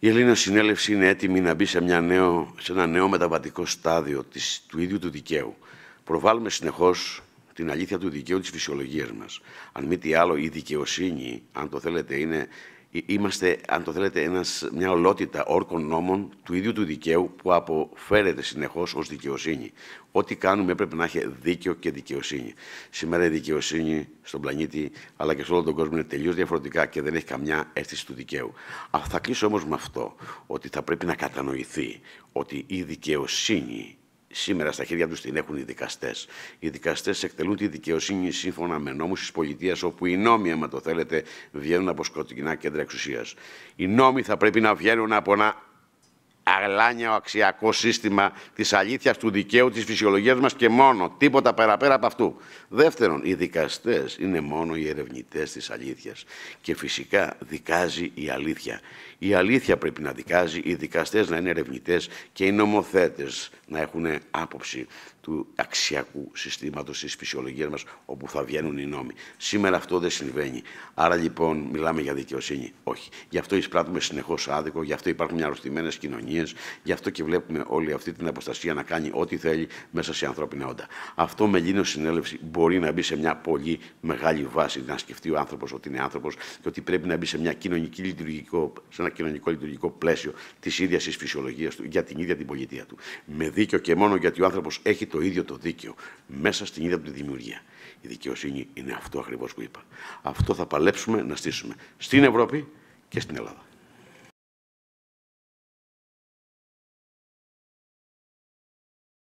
Η Ελλήνα Συνέλευση είναι έτοιμη να μπει σε, νέο, σε ένα νέο μεταβατικό στάδιο της, του ίδιου του δικαίου. Προβάλλουμε συνεχώς την αλήθεια του δικαίου της φυσιολογίας μας. Αν μη τι άλλο, η δικαιοσύνη, αν το θέλετε, είναι ε, είμαστε, αν το θέλετε, ένας, μια ολότητα όρκων νόμων του ίδιου του δικαίου που αποφέρεται συνεχώς ως δικαιοσύνη. Ό,τι κάνουμε έπρεπε να έχει δίκαιο και δικαιοσύνη. Σήμερα η δικαιοσύνη στον πλανήτη αλλά και σε όλο τον κόσμο είναι τελείως διαφορετικά και δεν έχει καμιά αίσθηση του δικαίου. Αλλά θα κλείσω όμως με αυτό, ότι θα πρέπει να κατανοηθεί ότι η δικαιοσύνη σήμερα στα χέρια τους την έχουν οι δικαστές. Οι δικαστές εκτελούν τη δικαιοσύνη σύμφωνα με νόμους της πολιτείας, όπου οι νόμοι, αν το θέλετε, βγαίνουν από σκοτεινά κέντρα εξουσίας. Οι νόμοι θα πρέπει να βγαίνουν από ένα αγλάνια αξιακός σύστημα της αλήθειας, του δικαίου, της φυσιολογίας μας και μόνο. Τίποτα παραπέρα από αυτού. Δεύτερον, οι δικαστές είναι μόνο οι ερευνητές της αλήθειας. Και φυσικά δικάζει η αλήθεια. Η αλήθεια πρέπει να δικάζει, οι δικαστές να είναι ερευνητές και οι νομοθέτες να έχουν άποψη του αξιακού συστήματος της φυσιολογίας μας, όπου θα βγαίνουν οι νόμοι. Σήμερα αυτό δεν συμβαίνει. Άρα λοιπόν μιλάμε για δικαιοσύνη. Όχι. Γι' αυτό εισπράττουμε συνεχώς άδικο, γι' αυτό υπάρχουν αρρωστημένες κοινωνίες Γι' αυτό και βλέπουμε όλη αυτή την αποστασία να κάνει ό,τι θέλει μέσα σε ανθρώπινα όντα. Αυτό με λύνωση συνέλευση μπορεί να μπει σε μια πολύ μεγάλη βάση, να σκεφτεί ο άνθρωπος ότι είναι άνθρωπος και ότι πρέπει να μπει σε, μια κοινωνική λειτουργικό, σε ένα κοινωνικό λειτουργικό πλαίσιο της ίδιας της φυσιολογίας του για την ίδια την πολιτεία του. Με δίκιο και μόνο γιατί ο άνθρωπος έχει το ίδιο το δίκαιο μέσα στην ίδια του τη δημιουργία. Η δικαιοσύνη είναι αυτό ακριβώς που είπα. Αυτό θα παλέψουμε να στήσουμε στην Ευρώπη και στην Ελλάδα.